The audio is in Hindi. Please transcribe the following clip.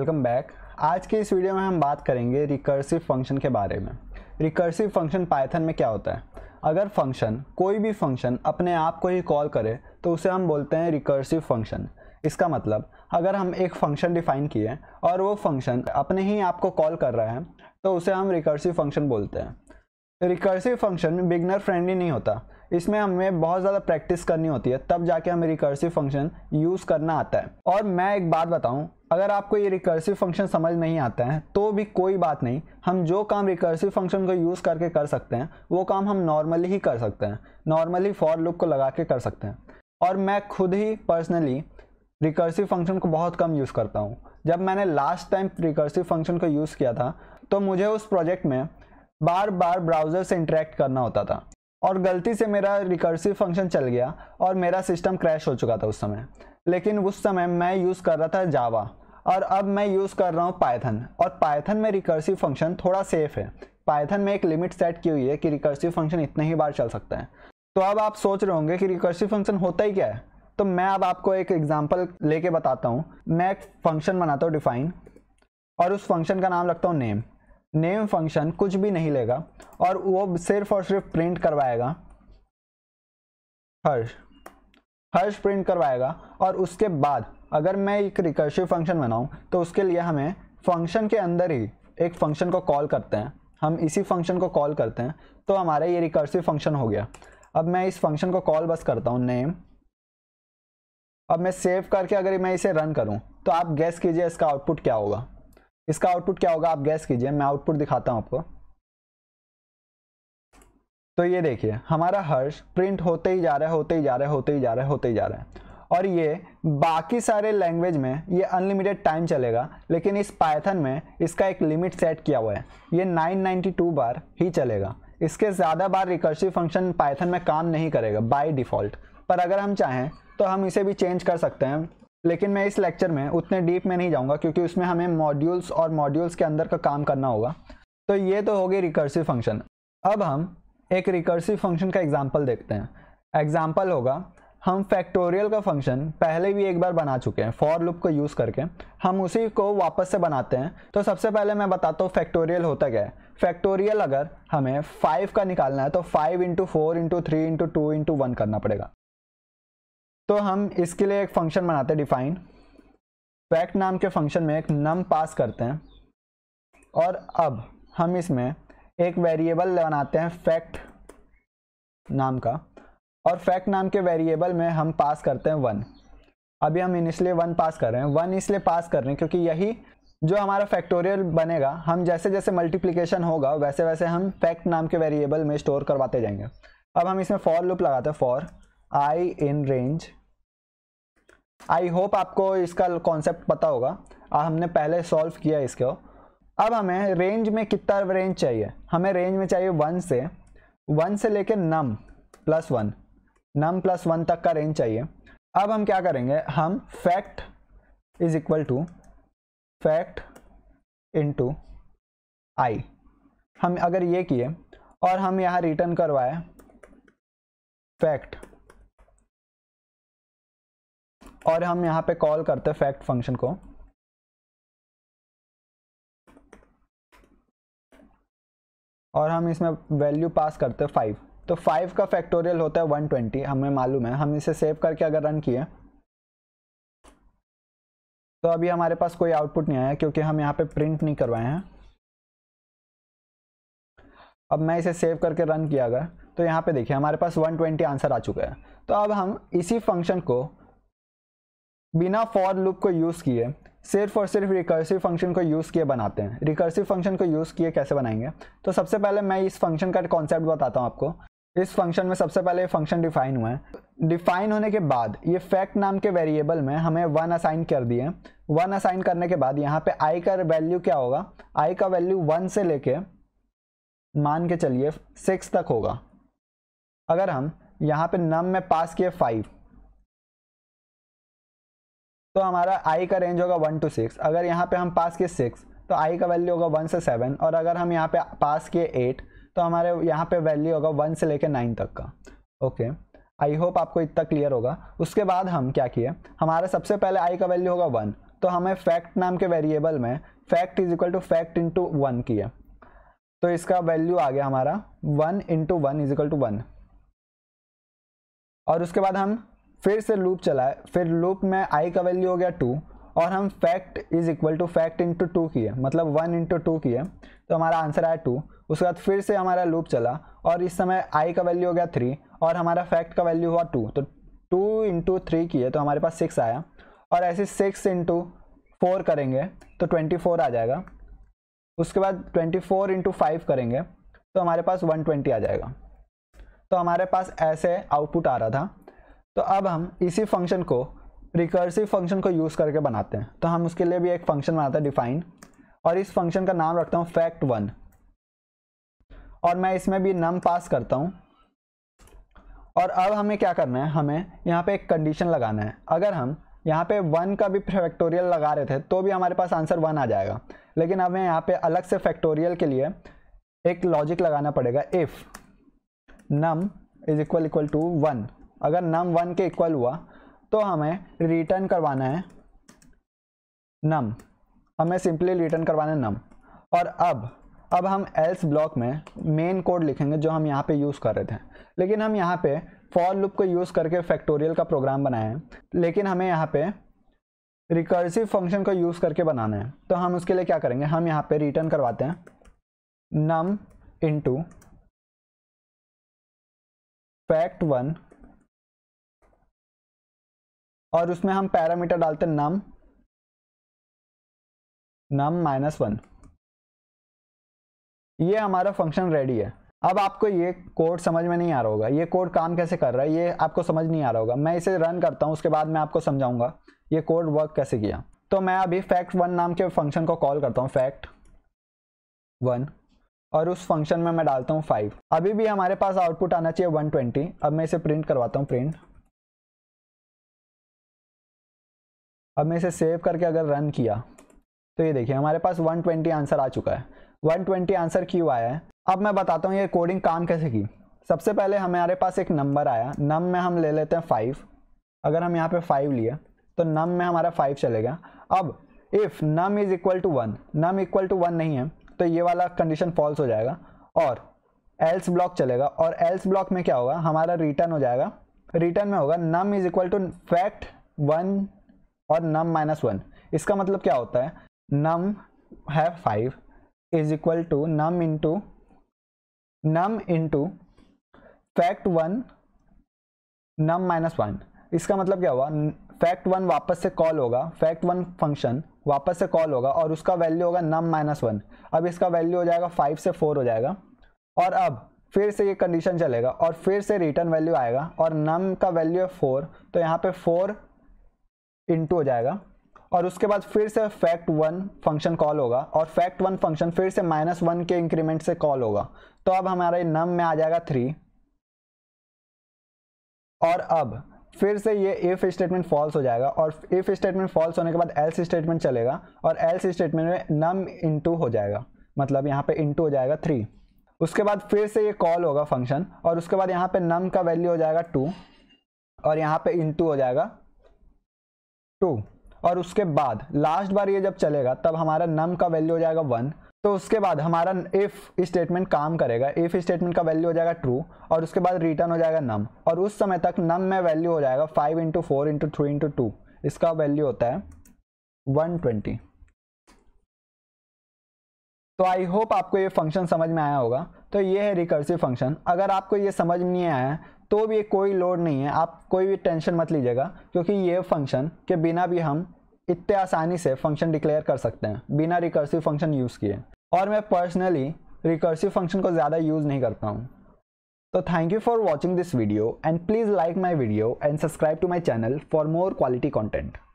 वेलकम बैक आज के इस वीडियो में हम बात करेंगे रिकर्सिव फंक्शन के बारे में रिकर्सिव फंक्शन पाइथन में क्या होता है अगर फंक्शन कोई भी फंक्शन अपने आप को ही कॉल करे तो उसे हम बोलते हैं रिकर्सिव फंक्शन इसका मतलब अगर हम एक फंक्शन डिफाइन किए और वो फंक्शन अपने ही आप को कॉल कर रहा है तो उसे हम रिकर्सिव फंक्शन बोलते हैं रिकर्सिव फंक्शन बिगनर फ्रेंडली नहीं होता इसमें हमें बहुत ज़्यादा प्रैक्टिस करनी होती है तब जाके हमें रिकर्सिव फंक्शन यूज़ करना आता है और मैं एक बात बताऊं अगर आपको ये रिकर्सिव फंक्शन समझ नहीं आता है तो भी कोई बात नहीं हम जो काम रिकर्सिव फंक्शन को यूज़ करके कर सकते हैं वो काम हम नॉर्मली ही कर सकते हैं नॉर्मली फॉर लुक को लगा के कर सकते हैं और मैं खुद ही पर्सनली रिकर्सिव फंक्शन को बहुत कम यूज़ करता हूँ जब मैंने लास्ट टाइम रिकर्सिव फंक्शन को यूज़ किया था तो मुझे उस प्रोजेक्ट में बार बार ब्राउज़र से इंटरेक्ट करना होता था और गलती से मेरा रिकर्सिव फंक्शन चल गया और मेरा सिस्टम क्रैश हो चुका था उस समय लेकिन उस समय मैं यूज़ कर रहा था जावा और अब मैं यूज़ कर रहा हूँ पाइथन और पाइथन में रिकर्सिव फंक्शन थोड़ा सेफ है पाइथन में एक लिमिट सेट की हुई है कि रिकर्सिव फंक्शन इतने ही बार चल सकता है तो अब आप सोच रहे होंगे कि रिकर्सिव फंक्शन होता ही क्या है तो मैं अब आपको एक एग्जाम्पल लेके बताता हूँ मैं एक फंक्शन बनाता हूँ डिफाइन और उस फंक्शन का नाम रखता हूँ नेम नेम फंक्शन कुछ भी नहीं लेगा और वो सिर्फ और सिर्फ प्रिंट करवाएगा हर्ष हर्ष प्रिंट करवाएगा और उसके बाद अगर मैं एक रिकर्सिव फंक्शन बनाऊँ तो उसके लिए हमें फंक्शन के अंदर ही एक फंक्शन को कॉल करते हैं हम इसी फंक्शन को कॉल करते हैं तो हमारा ये रिकर्सिव फंक्शन हो गया अब मैं इस फंक्शन को कॉल बस करता हूँ नेम अब मैं सेव करके अगर मैं इसे रन करूँ तो आप गैस कीजिए इसका आउटपुट क्या होगा इसका आउटपुट क्या होगा आप गैस कीजिए मैं आउटपुट दिखाता हूँ आपको तो ये देखिए हमारा हर्ष प्रिंट होते ही जा रहा है होते ही जा रहा है होते ही जा रहा है होते ही जा रहा है और ये बाकी सारे लैंग्वेज में ये अनलिमिटेड टाइम चलेगा लेकिन इस पाइथन में इसका एक लिमिट सेट किया हुआ है ये 992 बार ही चलेगा इसके ज़्यादा बार रिकर्सिव फंक्शन पाइथन में काम नहीं करेगा बाय डिफ़ॉल्ट पर अगर हम चाहें तो हम इसे भी चेंज कर सकते हैं लेकिन मैं इस लेक्चर में उतने डीप में नहीं जाऊँगा क्योंकि उसमें हमें मॉड्यूल्स और मॉड्यूल्स के अंदर का काम करना होगा तो ये तो होगी रिकर्सिव फंक्शन अब हम एक रिकर्सिव फंक्शन का एग्जाम्पल देखते हैं एग्जाम्पल होगा हम फैक्टोरियल का फंक्शन पहले भी एक बार बना चुके हैं फॉर लूप को यूज़ करके हम उसी को वापस से बनाते हैं तो सबसे पहले मैं बताता हूँ फैक्टोरियल होता क्या है फैक्टोरियल अगर हमें फाइव का निकालना है तो five into four into three into two into one करना पड़ेगा तो हम इसके लिए एक फंक्शन बनाते हैं डिफाइन फैक्ट नाम के फंक्शन में एक नम पास करते हैं और अब हम इसमें एक वेरिएबल बनाते हैं फैक्ट नाम का और फैक्ट नाम के वेरिएबल में हम पास करते हैं वन अभी हम इसलिए वन पास कर रहे हैं वन इसलिए पास कर रहे हैं क्योंकि यही जो हमारा फैक्टोरियल बनेगा हम जैसे जैसे मल्टीप्लिकेशन होगा वैसे वैसे हम फैक्ट नाम के वेरिएबल में स्टोर करवाते जाएंगे अब हम इसमें फॉर लूप लगाते हैं for I in range I hope आपको इसका कॉन्सेप्ट पता होगा हमने पहले सॉल्व किया इसको अब हमें रेंज में कितना रेंज चाहिए हमें रेंज में चाहिए वन से वन से लेके num plus one num plus one तक का रेंज चाहिए अब हम क्या करेंगे हम fact is equal to fact into I हम अगर ये किए और हम यहाँ रिटर्न करवाए फैक्ट और हम यहाँ पे कॉल करते फैक्ट फंक्शन को और हम इसमें वैल्यू पास करते फाइव तो फाइव का फैक्टोरियल होता है वन ट्वेंटी हमें मालूम है हम इसे सेव करके अगर रन किए तो अभी हमारे पास कोई आउटपुट नहीं आया क्योंकि हम यहाँ पे प्रिंट नहीं करवाए हैं अब मैं इसे सेव करके रन किया अगर तो यहाँ पे देखिए हमारे पास 120 आंसर आ चुका है तो अब हम इसी फंक्शन को बिना फॉर लूप को यूज़ किए सिर्फ और सिर्फ रिकर्सिव फंक्शन को यूज़ किए बनाते हैं रिकर्सिव फंक्शन को यूज़ किए कैसे बनाएंगे तो सबसे पहले मैं इस फंक्शन का कॉन्सेप्ट बताता हूँ आपको इस फंक्शन में सबसे पहले फंक्शन डिफाइन हुआ है डिफाइन होने के बाद ये फैक्ट नाम के वेरिएबल में हमें वन असाइन कर दिए वन असाइन करने के बाद यहाँ पे आई का वैल्यू क्या होगा आई का वैल्यू वन से लेके मान के चलिए सिक्स तक होगा अगर हम यहाँ पे नम में पास किए फाइव तो हमारा आई का रेंज होगा वन टू सिक्स अगर यहाँ पे हम पास किए सिक्स तो आई का वैल्यू होगा वन से सेवन और अगर हम यहाँ पे पास किए एट तो हमारे यहाँ पे वैल्यू होगा वन से लेकर नाइन तक का ओके आई होप आपको इतना क्लियर होगा उसके बाद हम क्या किए हमारे सबसे पहले आई का वैल्यू होगा वन तो हमें फैक्ट नाम के वेरिएबल में fact is equal to fact into one किया तो इसका वैल्यू आ गया हमारा one into one is equal to one और उसके बाद हम फिर से लूप चलाए फिर लूप में आई का वैल्यू हो गया टू और हम fact is equal to fact into two किए मतलब वन इंटू टू किए तो हमारा आंसर आया टू उसके बाद फिर से हमारा लूप चला और इस समय आई का वैल्यू हो गया थ्री और हमारा फैक्ट का वैल्यू हुआ टू तो टू इंटू थ्री किए तो हमारे पास सिक्स आया और ऐसे सिक्स इंटू फोर करेंगे तो ट्वेंटी फोर आ जाएगा उसके बाद ट्वेंटी फोर इंटू फाइव करेंगे तो हमारे पास वन ट्वेंटी आ जाएगा तो हमारे पास ऐसे आउटपुट आ रहा था तो अब हम इसी फंक्शन को रिकर्सिव फंक्शन को यूज़ करके बनाते हैं तो हम उसके लिए भी एक फंक्शन बनाते हैं डिफाइन और इस फंक्शन का नाम रखता हूँ फैक्ट वन और मैं इसमें भी नम पास करता हूँ और अब हमें क्या करना है हमें यहाँ पे एक कंडीशन लगाना है अगर हम यहाँ पे वन का भी फैक्टोरियल लगा रहे थे तो भी हमारे पास आंसर वन आ जाएगा लेकिन हमें यहाँ पे अलग से फैक्टोरियल के लिए एक लॉजिक लगाना पड़ेगा if num is equal equal to one अगर नम वन के इक्वल हुआ तो हमें रिटर्न करवाना है नम हमें सिंपली रिटर्न करवाना है नम और अब अब हम एल्स ब्लॉक में मेन कोड लिखेंगे जो हम यहाँ पे यूज़ कर रहे थे लेकिन हम यहाँ पे फॉर लुक को यूज़ करके फैक्टोरियल का प्रोग्राम बनाए हैं लेकिन हमें यहाँ पे रिकर्सिव फंक्शन को यूज़ करके बनाना है तो हम उसके लिए क्या करेंगे हम यहाँ पे रिटर्न करवाते हैं नम इंटू फैक्ट वन और उसमें हम पैरामीटर डालते हैं नम नम माइनस वन ये हमारा फंक्शन रेडी है अब आपको ये कोड समझ में नहीं आ रहा होगा ये कोड काम कैसे कर रहा है ये आपको समझ नहीं आ रहा होगा मैं इसे रन करता हूँ उसके बाद मैं आपको समझाऊंगा ये कोड वर्क कैसे किया तो मैं अभी फैक्ट वन नाम के फंक्शन को कॉल करता हूँ फैक्ट वन और उस फंक्शन में मैं डालता हूँ फाइव अभी भी हमारे पास आउटपुट आना चाहिए वन ट्वेंटी अब मैं इसे प्रिंट करवाता हूँ प्रिंट अब मैं इसे सेव करके अगर रन किया तो ये देखिए हमारे पास 120 आंसर आ चुका है 120 आंसर क्यों आया है अब मैं बताता हूँ ये कोडिंग काम कैसे की सबसे पहले हमारे पास एक नंबर आया नम में हम ले लेते हैं फाइव अगर हम यहाँ पे फाइव लिए तो नम में हमारा फाइव चलेगा अब if num is equal to one num equal to one नहीं है तो ये वाला कंडीशन फॉल्स हो जाएगा और एल्स ब्लॉक चलेगा और एल्स ब्लॉक में क्या होगा हमारा रिटर्न हो जाएगा रिटर्न में होगा num is equal to fact one और नम माइनस वन इसका मतलब क्या होता है नम है five is equal to num into num into fact one num minus one इसका मतलब क्या हुआ फैक्ट वन वापस से कॉल होगा फैक्ट वन फंक्शन वापस से कॉल होगा और उसका वैल्यू होगा नम माइनस वन अब इसका वैल्यू हो जाएगा फाइव से फोर हो जाएगा और अब फिर से ये कंडीशन चलेगा और फिर से रिटर्न वैल्यू आएगा और नम का वैल्यू है फोर तो यहाँ पे फोर इंटू हो जाएगा और उसके बाद फिर से फैक्ट वन फंक्शन कॉल होगा और फैक्ट वन फंक्शन फिर से माइनस वन के इंक्रीमेंट से कॉल होगा तो अब हमारे नम में आ जाएगा थ्री और अब फिर से ये इफ स्टेटमेंट फॉल्स हो जाएगा और इफ स्टेटमेंट फॉल्स होने के बाद एल्स स्टेटमेंट चलेगा और एल्स स्टेटमेंट में नम इंटू हो जाएगा मतलब यहाँ पे इंटू हो जाएगा थ्री उसके बाद फिर से ये कॉल होगा फंक्शन और उसके बाद यहाँ पे नम का वैल्यू हो जाएगा टू और यहाँ पे इंटू हो जाएगा टू और उसके बाद लास्ट बार ये जब चलेगा तब हमारा नम का वैल्यू हो जाएगा वन तो उसके बाद हमारा इफ़ स्टेटमेंट काम करेगा इफ़ स्टेटमेंट का वैल्यू हो जाएगा ट्रू और उसके बाद रिटर्न हो जाएगा नम और उस समय तक नम में वैल्यू हो जाएगा five into four into three into two इसका वैल्यू होता है वन ट्वेंटी तो आई होप आपको ये फंक्शन समझ में आया होगा तो ये है रिकर्सिव फंक्शन अगर आपको ये समझ नहीं आया तो भी कोई लोड नहीं है आप कोई भी टेंशन मत लीजिएगा क्योंकि ये फंक्शन के बिना भी हम इतने आसानी से फंक्शन डिक्लेयर कर सकते हैं बिना रिकर्सिव फंक्शन यूज़ किए और मैं पर्सनली रिकर्सिव फंक्शन को ज़्यादा यूज़ नहीं करता हूँ तो thank you for watching this video and please like my video and subscribe to my channel for more quality content